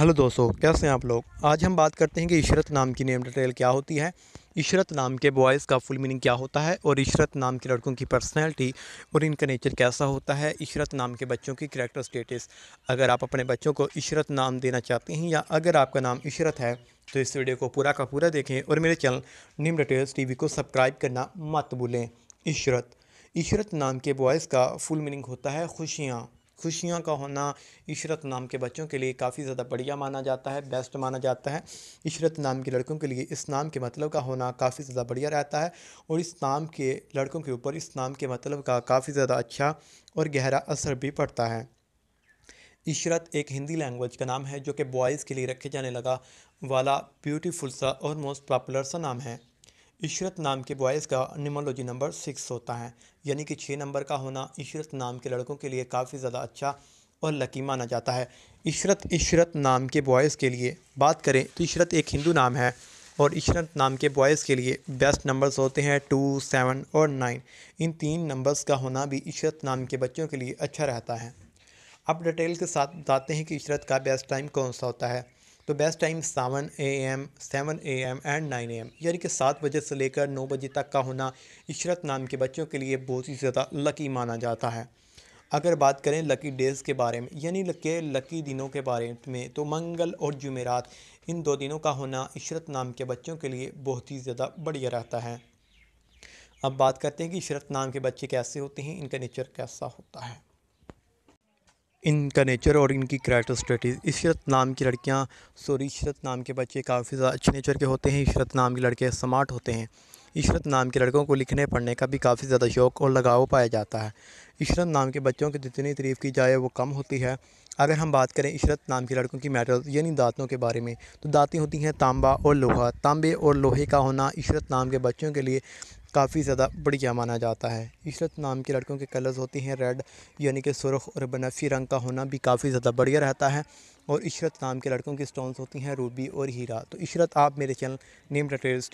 hello दोस्तों कैसे हैं आप लोग आज हम बात करते हैं कि इशरत नाम की नेम डिटेल क्या होती है इशरत नाम के बॉयज़ का फुल मीनिंग क्या होता है और इशरत नाम के लड़कों की पर्सनैलिटी और इनका नेचर कैसा होता है इशरत नाम के बच्चों की करेक्टर स्टेटस अगर आप अपने बच्चों को इशरत नाम देना चाहते हैं या अगर आपका नाम इशरत है तो इस वीडियो को पूरा का पूरा देखें और मेरे चैनल नीम डिटेल्स टी को सब्सक्राइब करना मत भूलें इशरत इशरत नाम के बॉयज़ का फुल मीनिंग होता है खुशियाँ खुशियों का होना इशरत नाम के बच्चों के लिए काफ़ी ज़्यादा बढ़िया माना जाता है बेस्ट माना जाता है इशरत नाम के लड़कों के लिए इस नाम के मतलब का होना काफ़ी ज़्यादा बढ़िया रहता है और इस नाम के लड़कों के ऊपर इस नाम के मतलब का काफ़ी ज़्यादा अच्छा और गहरा असर भी पड़ता है इशरत एक हिंदी लैंग्वेज का नाम है जो कि बॉयज़ के लिए रखे जाने लगा वाला ब्यूटीफुल सा और मोस्ट पॉपुलर सा नाम है इशरत नाम के बॉयज़ का निमोलॉजी नंबर सिक्स होता है यानी कि छः नंबर का होना इशरत नाम के लड़कों के लिए काफ़ी ज़्यादा अच्छा और लकी माना जाता है इशरत इशरत नाम के बॉयज़ के लिए बात करें तो इशरत एक हिंदू नाम है और इशरत नाम के बॉयज़ के लिए बेस्ट नंबर्स होते हैं टू सेवन और नाइन इन तीन नंबर्स का होना भी इशरत नाम के बच्चों के लिए अच्छा रहता है अब डिटेल के साथ बताते हैं कि इशरत का बेस्ट टाइम कौन सा होता है तो बेस्ट टाइम सावन A M seven A M and nine A M यानी कि सात बजे से लेकर नौ बजे तक का होना इशरत नाम के बच्चों के लिए बहुत ही ज़्यादा लकी माना जाता है अगर बात करें लकी डेज़ के बारे में यानी के लकी दिनों के बारे में तो मंगल और जुमेरात इन दो दिनों का होना इशरत नाम के बच्चों के लिए बहुत ही ज़्यादा बढ़िया रहता है अब बात करते हैं कि इशरत नाम के बच्चे कैसे होते हैं इनका नेचर कैसा होता है इनका नेचर और इनकी करैक्टर स्टडीज़ इशरत नाम की लड़कियाँ सॉरी इशरत नाम के बच्चे काफ़ी ज़्यादा अच्छे नेचर के होते हैं इशरत नाम के लड़के स्मार्ट होते हैं इशरत नाम के लड़कों को लिखने पढ़ने का भी काफ़ी ज़्यादा शौक़ और लगाव पाया जाता है इशरत नाम के बच्चों की जितनी तारीफ़ की जाए वो कम होती है अगर हम बात करें इशरत नाम के लड़कों की मेटल यानी दांतों के बारे में तो दांतें होती हैं तांबा और लोहा तांबे और लोहे का होना इशरत नाम के बच्चों के लिए काफ़ी ज़्यादा बढ़िया माना जाता है इशरत नाम की लड़कियों के कलर्स होती हैं रेड यानी कि सुरख और बनफी रंग का होना भी काफ़ी ज़्यादा बढ़िया रहता है और इशरत नाम के लड़कों की स्टोन्स होती हैं रूबी और हीरा तो इशरत आप मेरे चैनल नेम डिटेल्स